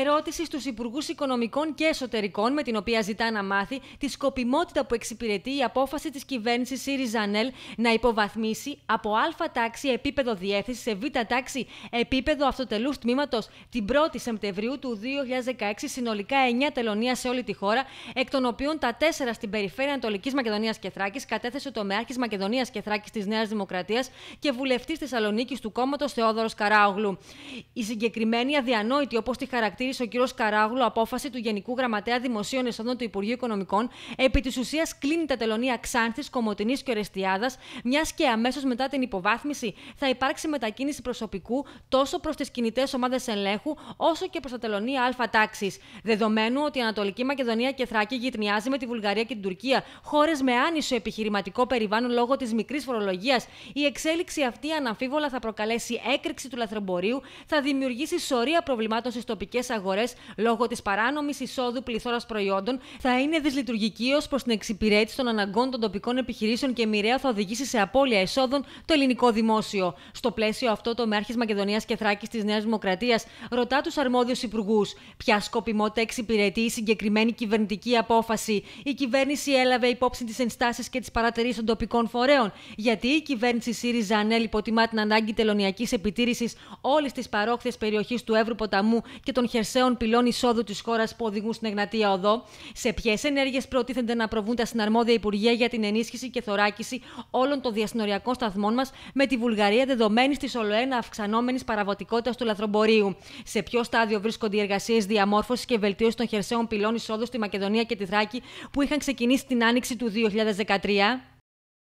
ερώτηση στους Υπουργούς Οικονομικών και Εσωτερικών, με την οποία ζητά να μάθει τη σκοπιμότητα που εξυπηρετεί η απόφαση της κυβέρνησης ΣΥΡΙΖΑ να υποβαθμίσει από Α τάξη επίπεδο διεύθυνση σε Β τάξη επίπεδο αυτοτελούς τμήματος την 1η Σεπτεμβρίου του 2016 συνολικά 9 τελωνία σε όλη τη χώρα, εκ των οποίων τα 4 στην περιφέρεια Ανατολικής Μακεδονίας και Θράκης κατέθεσε το Μεάρχη Μακεδονίας και Θράκης της Νέας Δημοκρατίας και βουλευτής Θεσσαλονίκης του κόμματος Θεόδωρος Καράογλου. Η συγκεκριμένη αδιανόητη, όπως τη χαρακτήρα χαρακτήρισε ο κ. Καράγουλο απόφαση του Γενικού Γραμματέα Δημοσίων Εσόδων του Υπουργείου Οικονομικών, επί της ουσίας κλείνει τα τελωνία Ξάνθης, Κομωτινής και Ορεστιάδας, μιας και αμέσως μετά την υποβάθμιση θα υπάρξει μετακίνηση προσωπικού τόσο προς τις κινητές ομάδες ελέγχου, όσο και προς τα τελωνία Α τάξης. Δεδομένου ότι η Ανατολική Μακεδονία και Θράκη γυτνιάζει με τη Βουλγαρία και την Τουρκία, χώρες με άνισο επιχειρηματικό περιβάλλον λόγω της μικρής φορολογίας, η εξέλιξη αυτή αναμφίβολα θα προκαλέσει έκρηξη του λαθρομπορίου, θα δημιουργήσει σωρία προβλημάτων στις τοπικές αγορές λόγω της παράνομης εισόδου πληθώρας προϊόντων θα είναι δυσλειτουργική ως προς την εξυπηρέτηση των αναγκών των τοπικών επιχειρήσεων και μοιραία θα οδηγήσει σε απώλεια εσόδων το ελληνικό δημόσιο. Στο πλαίσιο αυτό, το Μέρχη Μακεδονίας και Θράκης της Νέας Δημοκρατίας ρωτά τους αρμόδιους υπουργούς ποια σκοπιμότητα εξυπηρετεί η συγκεκριμένη κυβερνητική απόφαση. Η κυβέρνηση έλαβε υπόψη τις ενστάσεις και τις παρατηρήσεις των τοπικών φορέων. Γιατί η κυβέρνηση ΣΥΡΙΖΑ ΑΝΕΛ υποτιμά την ανάγκη τελωνιακής επιτήρησης όλης της παρόχθειας περιοχής του Εύρου Ποταμού και των χερσαίων πυλών εισόδου της χώρας που οδηγούν στην Εγνατία Οδό, σε ποιες ενέργειες προτίθενται να προβούν τα συναρμόδια Υπουργεία για την ενίσχυση και θωράκιση όλων των διασυνοριακών σταθμών μας με τη Βουλγαρία δεδομένη τη ολοένα αυξανόμενης παραβατικότητας του λαθρομπορίου. Σε ποιο στάδιο βρίσκονται οι εργασίες διαμόρφωσης και βελτίωσης των χερσαίων πυλών εισόδου στη Μακεδονία και τη Θράκη που είχαν ξεκινήσει την άνοιξη του 2013.